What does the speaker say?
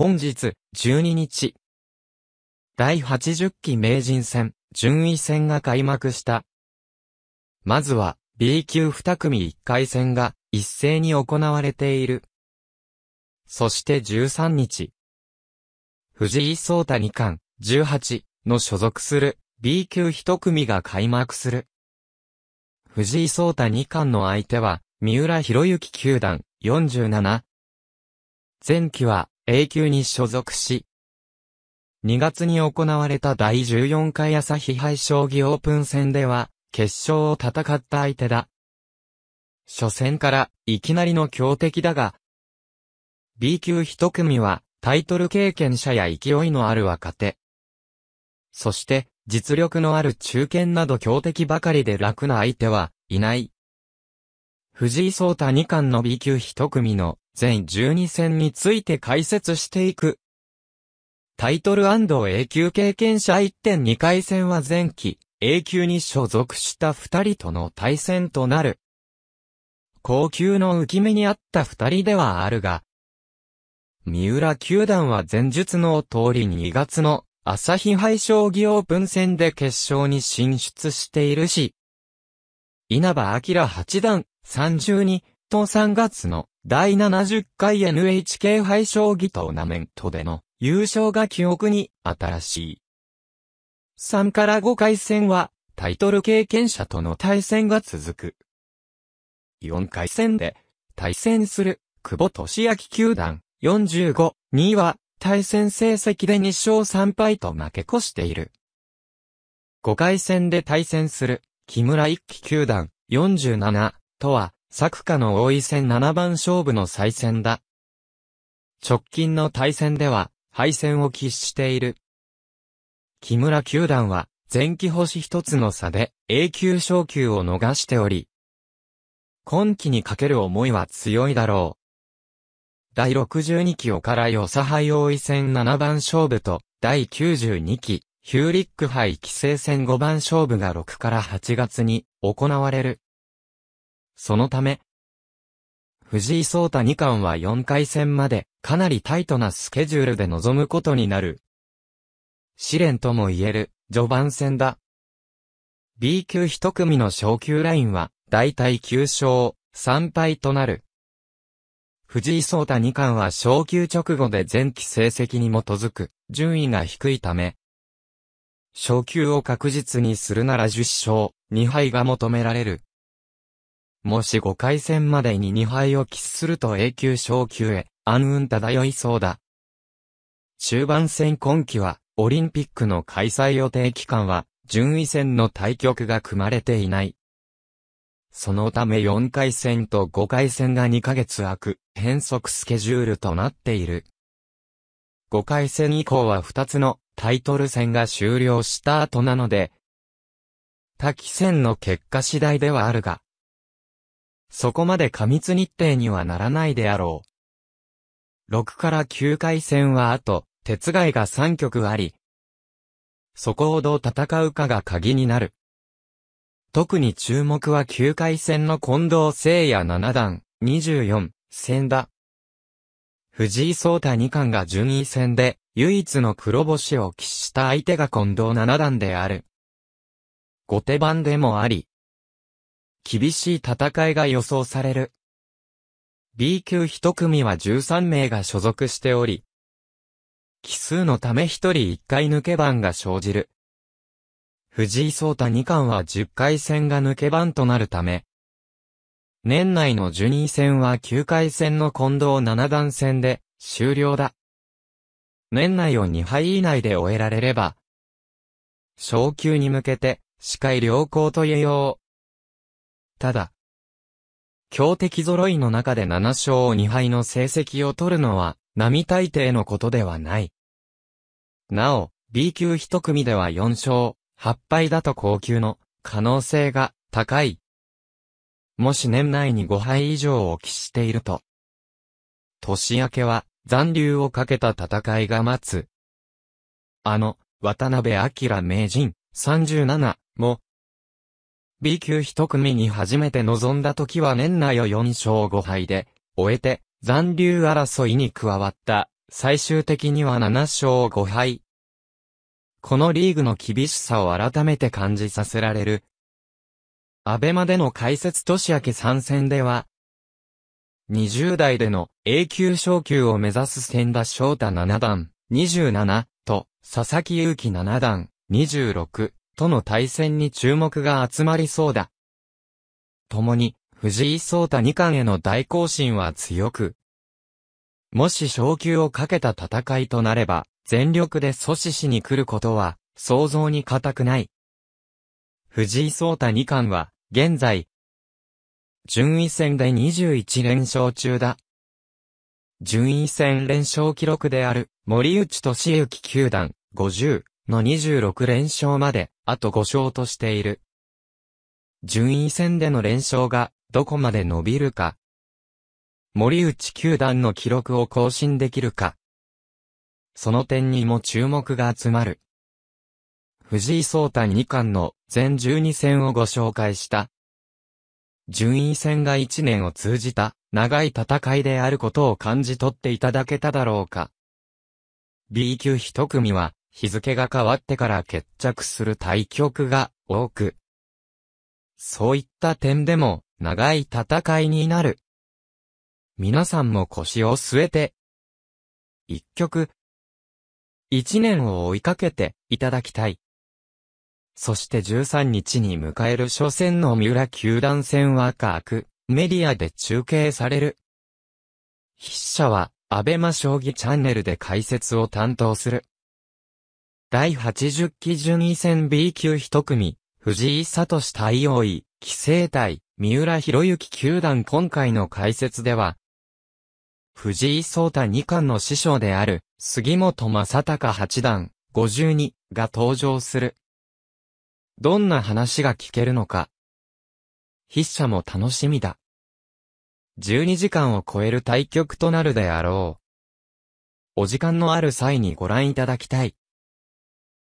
本日、12日。第80期名人戦、順位戦が開幕した。まずは、B 級2組1回戦が、一斉に行われている。そして13日。藤井聡太2冠、18の所属する B 級1組が開幕する。藤井聡太2冠の相手は、三浦博之球団、47。前期は、A 級に所属し、2月に行われた第14回朝日杯将棋オープン戦では、決勝を戦った相手だ。初戦からいきなりの強敵だが、B 級一組はタイトル経験者や勢いのある若手。そして実力のある中堅など強敵ばかりで楽な相手はいない。藤井聡太二冠の B 級一組の全12戦について解説していく。タイトル &A 級経験者1.2回戦は前期、A 級に所属した二人との対戦となる。高級の浮き目にあった二人ではあるが、三浦球団は前述の通り2月の朝日杯将棋オープン戦で決勝に進出しているし、稲葉明八段32と3月の第70回 NHK 杯将棋トーナメントでの優勝が記憶に新しい。3から5回戦はタイトル経験者との対戦が続く。4回戦で対戦する久保利明球団45、2は対戦成績で2勝3敗と負け越している。5回戦で対戦する木村一輝球団47とは作家の大井戦七番勝負の再戦だ。直近の対戦では、敗戦を喫している。木村球団は、前期星一つの差で、A 級昇級を逃しており、今期にかける思いは強いだろう。第62期からよさ杯王位戦七番勝負と、第92期、ヒューリック杯棋聖戦五番勝負が6から8月に行われる。そのため、藤井聡太二冠は4回戦まで、かなりタイトなスケジュールで臨むことになる。試練とも言える、序盤戦だ。B 級一組の昇級ラインは、だいたい9勝、3敗となる。藤井聡太二冠は昇級直後で前期成績に基づく、順位が低いため、昇級を確実にするなら10勝、2敗が求められる。もし5回戦までに2敗を喫すると永久昇級へ、暗雲漂いそうだ。中盤戦今季は、オリンピックの開催予定期間は、順位戦の対局が組まれていない。そのため4回戦と5回戦が2ヶ月空く、変則スケジュールとなっている。5回戦以降は2つのタイトル戦が終了した後なので、多期戦の結果次第ではあるが、そこまで過密日程にはならないであろう。6から9回戦はあと、鉄外が3局あり、そこをどう戦うかが鍵になる。特に注目は9回戦の近藤聖也7段、24、戦だ。藤井聡太2冠が順位戦で、唯一の黒星を喫した相手が近藤7段である。後手番でもあり、厳しい戦いが予想される。B 級一組は13名が所属しており、奇数のため1人1回抜け番が生じる。藤井聡太2冠は10回戦が抜け番となるため、年内のジニー戦は9回戦の近藤七段戦で終了だ。年内を2敗以内で終えられれば、昇級に向けて視界良好と言えよう。ただ、強敵揃いの中で7勝2敗の成績を取るのは、並大抵のことではない。なお、B 級一組では4勝、8敗だと高級の可能性が高い。もし年内に5敗以上を喫していると、年明けは残留をかけた戦いが待つ。あの、渡辺明名人37も B 級一組に初めて臨んだ時は年内を4勝5敗で、終えて、残留争いに加わった、最終的には7勝5敗。このリーグの厳しさを改めて感じさせられる。アベマでの解説年明け参戦では、20代での A 級昇級を目指す千田翔太7段、27と、佐々木祐希7段、26。との対戦に注目が集まりそうだ。共に、藤井聡太二冠への大行進は強く、もし昇級をかけた戦いとなれば、全力で阻止しに来ることは、想像に難くない。藤井聡太二冠は、現在、順位戦で21連勝中だ。順位戦連勝記録である、森内俊之球団、50、の26連勝まで、あと5勝としている。順位戦での連勝が、どこまで伸びるか。森内球団の記録を更新できるか。その点にも注目が集まる。藤井聡太二冠の全12戦をご紹介した。順位戦が1年を通じた長い戦いであることを感じ取っていただけただろうか。B 級一組は日付が変わってから決着する対局が多く、そういった点でも長い戦いになる。皆さんも腰を据えて、一曲、一年を追いかけていただきたい。そして13日に迎える初戦の三浦球団戦は各メディアで中継される。筆者は、アベマ将棋チャンネルで解説を担当する。第80期順位戦 B 級一組、藤井聡対応位、棋聖対、三浦博之九段今回の解説では、藤井聡太二冠の師匠である、杉本正隆八段、52が登場する。どんな話が聞けるのか。筆者も楽しみだ。12時間を超える対局となるであろう。お時間のある際にご覧いただきたい。